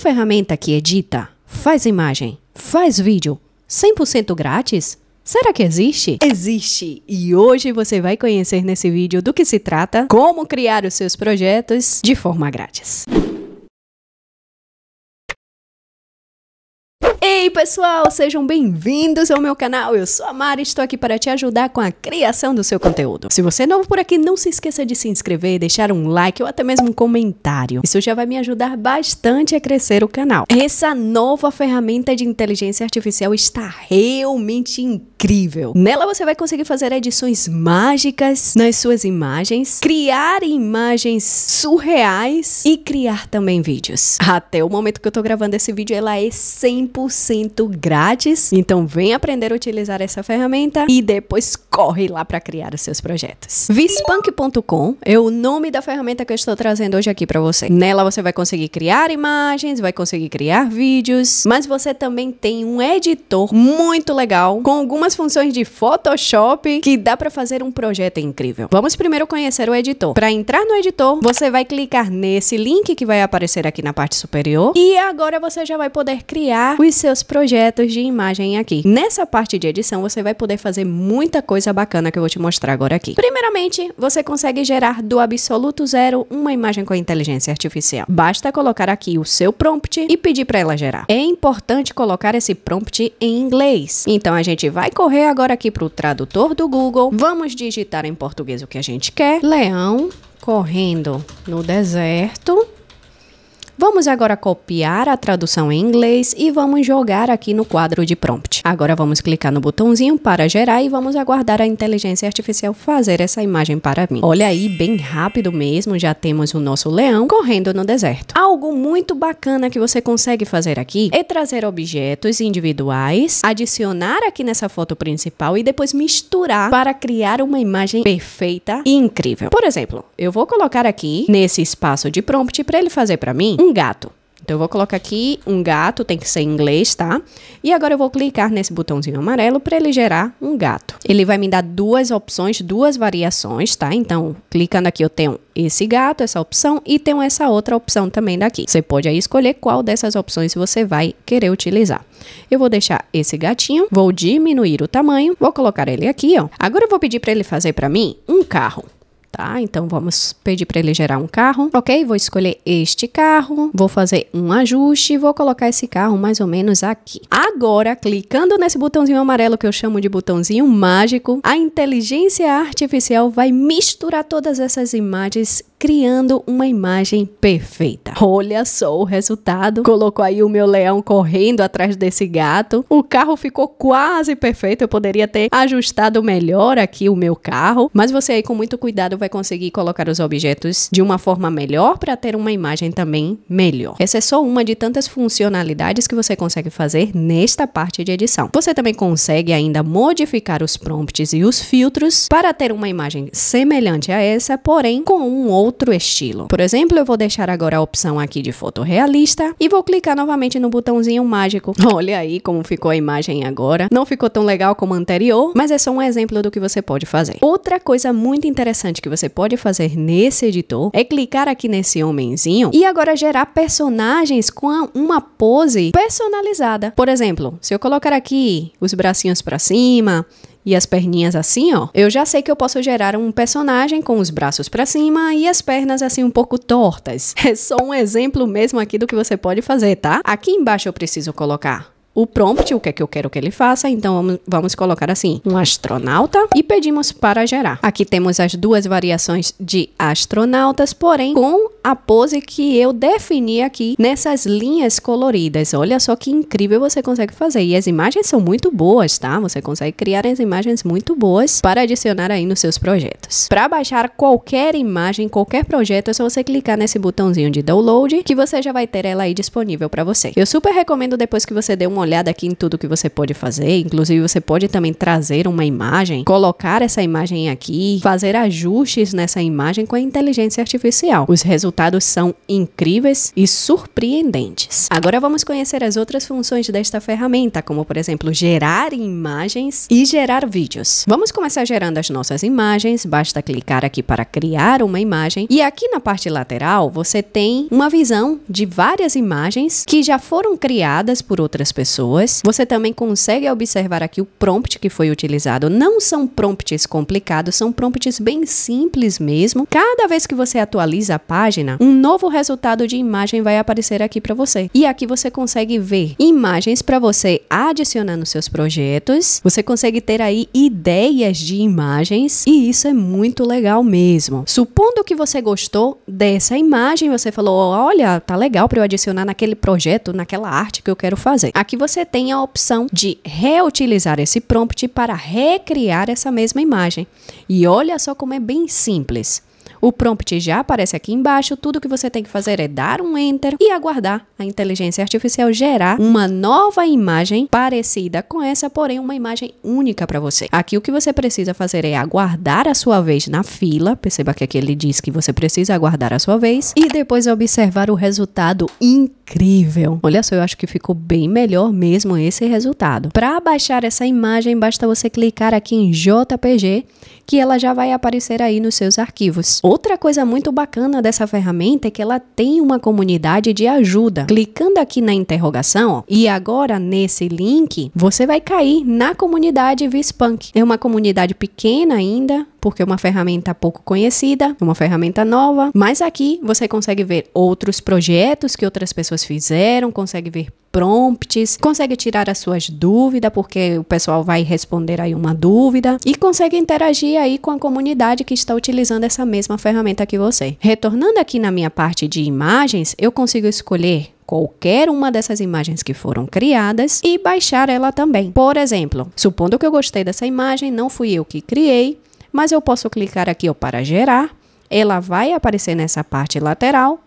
ferramenta que edita, faz imagem, faz vídeo 100% grátis? Será que existe? Existe! E hoje você vai conhecer nesse vídeo do que se trata, como criar os seus projetos de forma grátis. Ei, pessoal, sejam bem-vindos ao meu canal. Eu sou a Mari e estou aqui para te ajudar com a criação do seu conteúdo. Se você é novo por aqui, não se esqueça de se inscrever, deixar um like ou até mesmo um comentário. Isso já vai me ajudar bastante a crescer o canal. Essa nova ferramenta de inteligência artificial está realmente incrível. Nela você vai conseguir fazer edições mágicas nas suas imagens, criar imagens surreais e criar também vídeos. Até o momento que eu estou gravando esse vídeo, ela é 100% 100% grátis. Então vem aprender a utilizar essa ferramenta e depois corre lá para criar os seus projetos. Vispunk.com é o nome da ferramenta que eu estou trazendo hoje aqui para você. Nela você vai conseguir criar imagens, vai conseguir criar vídeos, mas você também tem um editor muito legal com algumas funções de Photoshop que dá para fazer um projeto incrível. Vamos primeiro conhecer o editor. Para entrar no editor, você vai clicar nesse link que vai aparecer aqui na parte superior e agora você já vai poder criar os seus projetos de imagem aqui. Nessa parte de edição, você vai poder fazer muita coisa bacana que eu vou te mostrar agora aqui. Primeiramente, você consegue gerar do absoluto zero uma imagem com inteligência artificial. Basta colocar aqui o seu prompt e pedir para ela gerar. É importante colocar esse prompt em inglês. Então a gente vai correr agora aqui para o tradutor do Google. Vamos digitar em português o que a gente quer. Leão correndo no deserto Vamos agora copiar a tradução em inglês e vamos jogar aqui no quadro de prompt. Agora vamos clicar no botãozinho para gerar e vamos aguardar a inteligência artificial fazer essa imagem para mim. Olha aí, bem rápido mesmo, já temos o nosso leão correndo no deserto. Algo muito bacana que você consegue fazer aqui é trazer objetos individuais, adicionar aqui nessa foto principal e depois misturar para criar uma imagem perfeita e incrível. Por exemplo, eu vou colocar aqui nesse espaço de prompt para ele fazer para mim um um gato. Então, eu vou colocar aqui um gato, tem que ser em inglês, tá? E agora eu vou clicar nesse botãozinho amarelo para ele gerar um gato. Ele vai me dar duas opções, duas variações, tá? Então, clicando aqui, eu tenho esse gato, essa opção, e tenho essa outra opção também daqui. Você pode aí escolher qual dessas opções você vai querer utilizar. Eu vou deixar esse gatinho, vou diminuir o tamanho, vou colocar ele aqui, ó. Agora eu vou pedir para ele fazer para mim um carro tá? Então vamos pedir para ele gerar um carro, ok? Vou escolher este carro, vou fazer um ajuste, vou colocar esse carro mais ou menos aqui. Agora, clicando nesse botãozinho amarelo que eu chamo de botãozinho mágico, a inteligência artificial vai misturar todas essas imagens criando uma imagem perfeita. Olha só o resultado. Colocou aí o meu leão correndo atrás desse gato. O carro ficou quase perfeito. Eu poderia ter ajustado melhor aqui o meu carro, mas você aí com muito cuidado vai conseguir colocar os objetos de uma forma melhor para ter uma imagem também melhor. Essa é só uma de tantas funcionalidades que você consegue fazer nesta parte de edição. Você também consegue ainda modificar os prompts e os filtros para ter uma imagem semelhante a essa, porém com um outro outro estilo. Por exemplo, eu vou deixar agora a opção aqui de fotorrealista e vou clicar novamente no botãozinho mágico. Olha aí como ficou a imagem agora. Não ficou tão legal como a anterior, mas é só um exemplo do que você pode fazer. Outra coisa muito interessante que você pode fazer nesse editor é clicar aqui nesse homenzinho e agora gerar personagens com uma pose personalizada. Por exemplo, se eu colocar aqui os bracinhos para cima, e as perninhas assim, ó, eu já sei que eu posso gerar um personagem com os braços para cima e as pernas assim um pouco tortas. É só um exemplo mesmo aqui do que você pode fazer, tá? Aqui embaixo eu preciso colocar o prompt, o que é que eu quero que ele faça. Então vamos, vamos colocar assim, um astronauta e pedimos para gerar. Aqui temos as duas variações de astronautas, porém com a pose que eu defini aqui nessas linhas coloridas. Olha só que incrível você consegue fazer. E as imagens são muito boas, tá? Você consegue criar as imagens muito boas para adicionar aí nos seus projetos. Para baixar qualquer imagem, qualquer projeto, é só você clicar nesse botãozinho de download que você já vai ter ela aí disponível para você. Eu super recomendo depois que você dê uma uma olhada aqui em tudo que você pode fazer. Inclusive, você pode também trazer uma imagem, colocar essa imagem aqui, fazer ajustes nessa imagem com a inteligência artificial. Os resultados são incríveis e surpreendentes. Agora vamos conhecer as outras funções desta ferramenta, como por exemplo, gerar imagens e gerar vídeos. Vamos começar gerando as nossas imagens, basta clicar aqui para criar uma imagem e aqui na parte lateral você tem uma visão de várias imagens que já foram criadas por outras pessoas pessoas. Você também consegue observar aqui o prompt que foi utilizado. Não são prompts complicados, são prompts bem simples mesmo. Cada vez que você atualiza a página, um novo resultado de imagem vai aparecer aqui para você. E aqui você consegue ver imagens para você adicionar nos seus projetos. Você consegue ter aí ideias de imagens e isso é muito legal mesmo. Supondo que você gostou dessa imagem, você falou: "Olha, tá legal para eu adicionar naquele projeto, naquela arte que eu quero fazer". Aqui você tem a opção de reutilizar esse prompt para recriar essa mesma imagem. E olha só como é bem simples. O prompt já aparece aqui embaixo, tudo que você tem que fazer é dar um enter e aguardar a inteligência artificial gerar uma nova imagem parecida com essa, porém uma imagem única para você. Aqui o que você precisa fazer é aguardar a sua vez na fila, perceba que aqui ele diz que você precisa aguardar a sua vez e depois observar o resultado inteiro incrível. Olha só, eu acho que ficou bem melhor mesmo esse resultado. Para baixar essa imagem, basta você clicar aqui em JPG, que ela já vai aparecer aí nos seus arquivos. Outra coisa muito bacana dessa ferramenta é que ela tem uma comunidade de ajuda. Clicando aqui na interrogação, ó, e agora nesse link, você vai cair na comunidade Vispunk. É uma comunidade pequena ainda, porque é uma ferramenta pouco conhecida, uma ferramenta nova, mas aqui você consegue ver outros projetos que outras pessoas fizeram, consegue ver prompts, consegue tirar as suas dúvidas, porque o pessoal vai responder aí uma dúvida e consegue interagir aí com a comunidade que está utilizando essa mesma ferramenta que você. Retornando aqui na minha parte de imagens, eu consigo escolher qualquer uma dessas imagens que foram criadas e baixar ela também. Por exemplo, supondo que eu gostei dessa imagem, não fui eu que criei, mas eu posso clicar aqui ó, para gerar, ela vai aparecer nessa parte lateral.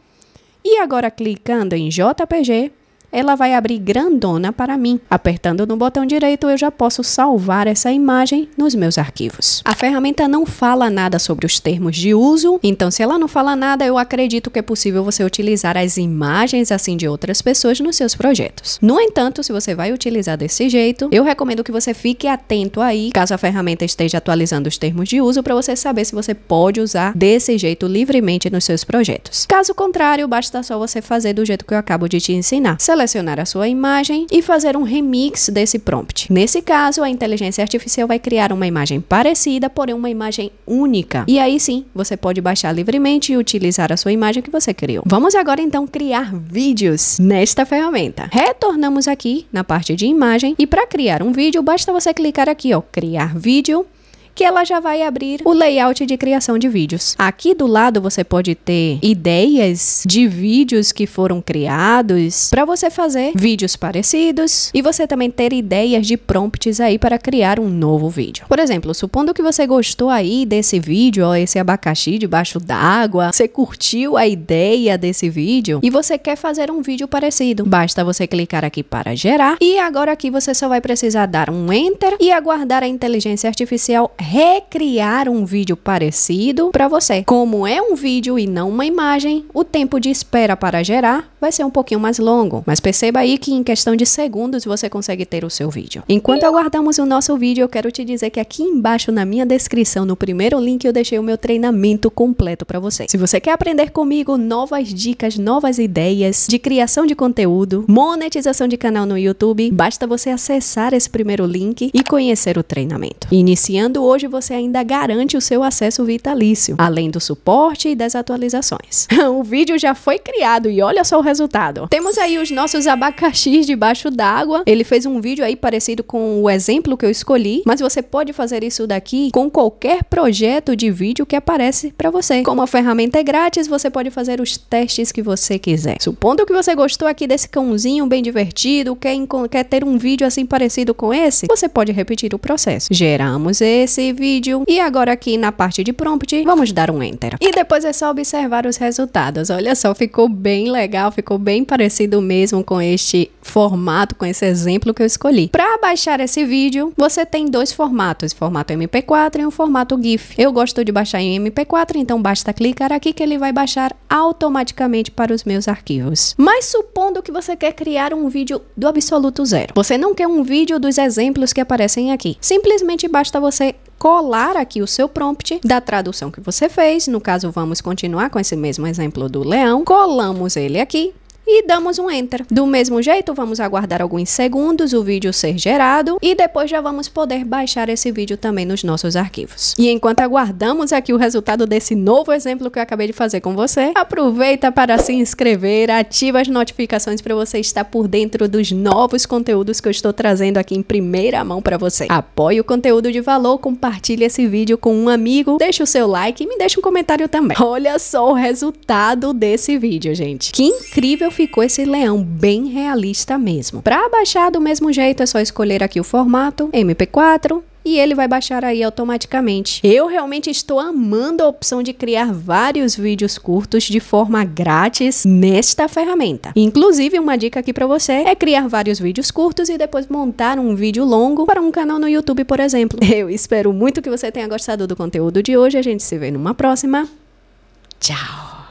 E agora clicando em JPG, ela vai abrir grandona para mim. Apertando no botão direito, eu já posso salvar essa imagem nos meus arquivos. A ferramenta não fala nada sobre os termos de uso, então se ela não fala nada, eu acredito que é possível você utilizar as imagens assim de outras pessoas nos seus projetos. No entanto, se você vai utilizar desse jeito, eu recomendo que você fique atento aí, caso a ferramenta esteja atualizando os termos de uso, para você saber se você pode usar desse jeito livremente nos seus projetos. Caso contrário, basta só você fazer do jeito que eu acabo de te ensinar. Seleciona selecionar a sua imagem e fazer um remix desse prompt. Nesse caso, a inteligência artificial vai criar uma imagem parecida, porém uma imagem única. E aí sim, você pode baixar livremente e utilizar a sua imagem que você criou. Vamos agora então criar vídeos nesta ferramenta. Retornamos aqui na parte de imagem e para criar um vídeo, basta você clicar aqui, ó, criar vídeo que ela já vai abrir o layout de criação de vídeos. Aqui do lado você pode ter ideias de vídeos que foram criados para você fazer vídeos parecidos e você também ter ideias de prompts aí para criar um novo vídeo. Por exemplo, supondo que você gostou aí desse vídeo, ó, esse abacaxi debaixo d'água, você curtiu a ideia desse vídeo e você quer fazer um vídeo parecido. Basta você clicar aqui para gerar e agora aqui você só vai precisar dar um enter e aguardar a inteligência artificial recriar um vídeo parecido para você. Como é um vídeo e não uma imagem, o tempo de espera para gerar vai ser um pouquinho mais longo, mas perceba aí que em questão de segundos você consegue ter o seu vídeo. Enquanto aguardamos o nosso vídeo, eu quero te dizer que aqui embaixo na minha descrição, no primeiro link, eu deixei o meu treinamento completo para você. Se você quer aprender comigo novas dicas, novas ideias de criação de conteúdo, monetização de canal no YouTube, basta você acessar esse primeiro link e conhecer o treinamento. Iniciando hoje hoje você ainda garante o seu acesso vitalício, além do suporte e das atualizações. o vídeo já foi criado e olha só o resultado. Temos aí os nossos abacaxis debaixo d'água. Ele fez um vídeo aí parecido com o exemplo que eu escolhi, mas você pode fazer isso daqui com qualquer projeto de vídeo que aparece para você. Como a ferramenta é grátis, você pode fazer os testes que você quiser. Supondo que você gostou aqui desse cãozinho bem divertido, quer, quer ter um vídeo assim parecido com esse, você pode repetir o processo. Geramos esse, esse vídeo. E agora aqui na parte de prompt, vamos dar um enter. E depois é só observar os resultados. Olha só, ficou bem legal, ficou bem parecido mesmo com este formato, com esse exemplo que eu escolhi. Para baixar esse vídeo, você tem dois formatos, formato MP4 e um formato GIF. Eu gosto de baixar em MP4, então basta clicar aqui que ele vai baixar automaticamente para os meus arquivos. Mas supondo que você quer criar um vídeo do absoluto zero, você não quer um vídeo dos exemplos que aparecem aqui. Simplesmente basta você colar aqui o seu prompt da tradução que você fez. No caso, vamos continuar com esse mesmo exemplo do leão. Colamos ele aqui e damos um enter. Do mesmo jeito, vamos aguardar alguns segundos o vídeo ser gerado e depois já vamos poder baixar esse vídeo também nos nossos arquivos. E enquanto aguardamos aqui o resultado desse novo exemplo que eu acabei de fazer com você, aproveita para se inscrever, ativa as notificações para você estar por dentro dos novos conteúdos que eu estou trazendo aqui em primeira mão para você. Apoie o conteúdo de valor, compartilhe esse vídeo com um amigo, deixa o seu like e me deixa um comentário também. Olha só o resultado desse vídeo, gente. Que incrível ficou esse leão bem realista mesmo. Para baixar do mesmo jeito é só escolher aqui o formato MP4, e ele vai baixar aí automaticamente. Eu realmente estou amando a opção de criar vários vídeos curtos de forma grátis nesta ferramenta. Inclusive, uma dica aqui para você é criar vários vídeos curtos e depois montar um vídeo longo para um canal no YouTube, por exemplo. Eu espero muito que você tenha gostado do conteúdo de hoje. A gente se vê numa próxima. Tchau!